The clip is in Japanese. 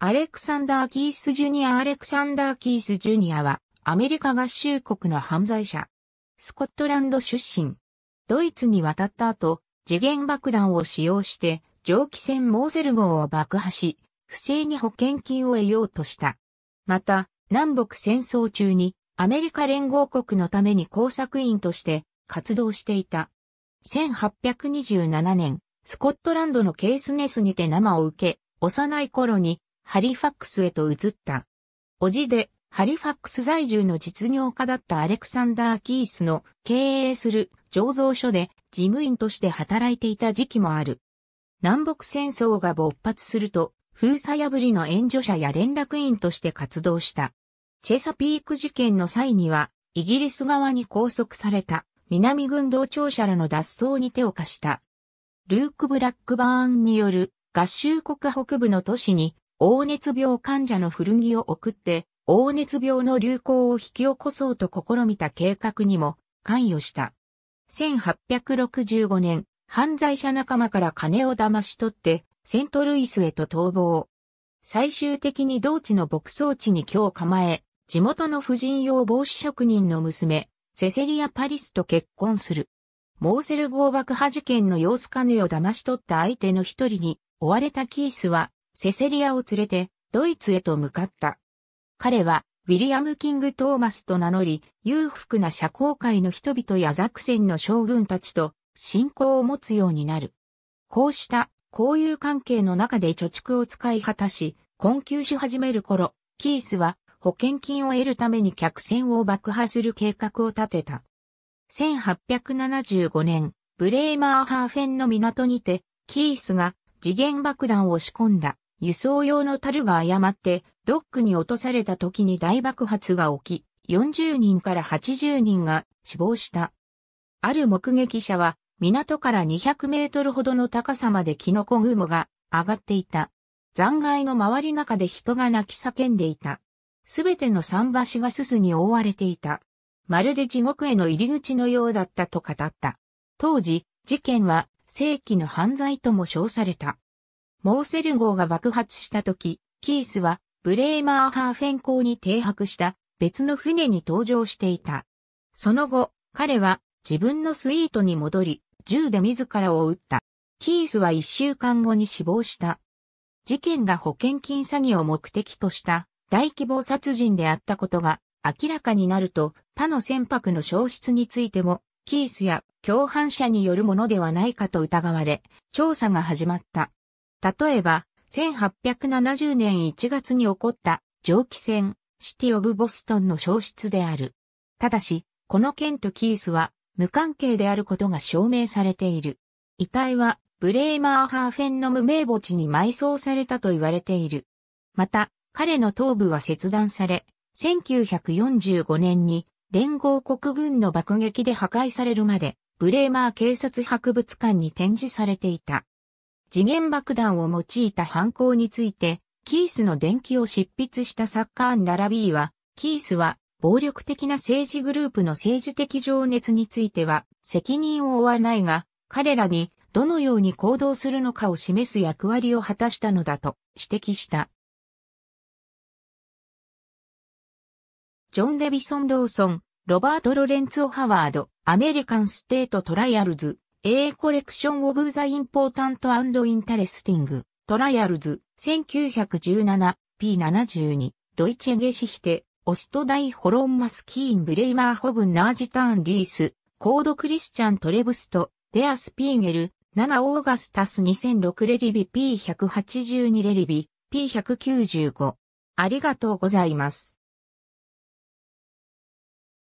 アレクサンダー・キース・ジュニアアレクサンダー・キース・ジュニアはアメリカ合衆国の犯罪者。スコットランド出身。ドイツに渡った後、次元爆弾を使用して蒸気船モーゼル号を爆破し、不正に保険金を得ようとした。また、南北戦争中にアメリカ連合国のために工作員として活動していた。1827年、スコットランドのケースネスにて生を受け、幼い頃にハリファックスへと移った。おじで、ハリファックス在住の実業家だったアレクサンダー・キースの経営する醸造所で事務員として働いていた時期もある。南北戦争が勃発すると、封鎖破りの援助者や連絡員として活動した。チェサピーク事件の際には、イギリス側に拘束された南軍同庁舎らの脱走に手を貸した。ルーク・ブラックバーンによる合衆国北部の都市に黄熱病患者の古着を送って、黄熱病の流行を引き起こそうと試みた計画にも関与した。1865年、犯罪者仲間から金を騙し取って、セントルイスへと逃亡。最終的に同地の牧草地に今日構え、地元の婦人用防止職人の娘、セセリア・パリスと結婚する。モーセル号爆破事件の様子金を騙し取った相手の一人に、追われたキースは、セセリアを連れてドイツへと向かった。彼はウィリアム・キング・トーマスと名乗り、裕福な社交界の人々やザクセンの将軍たちと信仰を持つようになる。こうした交友関係の中で貯蓄を使い果たし、困窮し始める頃、キースは保険金を得るために客船を爆破する計画を立てた。1875年、ブレーマーハーフェンの港にて、キースが次元爆弾を仕込んだ輸送用の樽が誤ってドックに落とされた時に大爆発が起き、40人から80人が死亡した。ある目撃者は、港から200メートルほどの高さまでキノコ雲が上がっていた。残骸の周り中で人が泣き叫んでいた。すべての桟橋がすすに覆われていた。まるで地獄への入り口のようだったと語った。当時、事件は正規の犯罪とも称された。モーセル号が爆発した時、キースはブレーマーハーフェン港に停泊した別の船に搭乗していた。その後、彼は自分のスイートに戻り、銃で自らを撃った。キースは一週間後に死亡した。事件が保険金詐欺を目的とした大規模殺人であったことが明らかになると、他の船舶の消失についても、キースや共犯者によるものではないかと疑われ、調査が始まった。例えば、1870年1月に起こった蒸気船シティ・オブ・ボストンの消失である。ただし、この件とキースは無関係であることが証明されている。遺体はブレーマーハーフェンの無名墓地に埋葬されたと言われている。また、彼の頭部は切断され、1945年に連合国軍の爆撃で破壊されるまで、ブレーマー警察博物館に展示されていた。次元爆弾を用いた犯行について、キースの伝記を執筆したッカーン・ララビーは、キースは暴力的な政治グループの政治的情熱については責任を負わないが、彼らにどのように行動するのかを示す役割を果たしたのだと指摘した。ジョン・デビソン・ローソン、ロバート・ロレンツオ・ハワード、アメリカン・ステート・トライアルズ、A Collection of the Important and Interesting Trials 1917 P72 ドイチェゲシヒテオストダイホロンマスキーンブレイマーホブンナージターンリースコードクリスチャントレブストデアスピーゲル7オーガスタス2006レリビ P182 レリビ P195 ありがとうございます。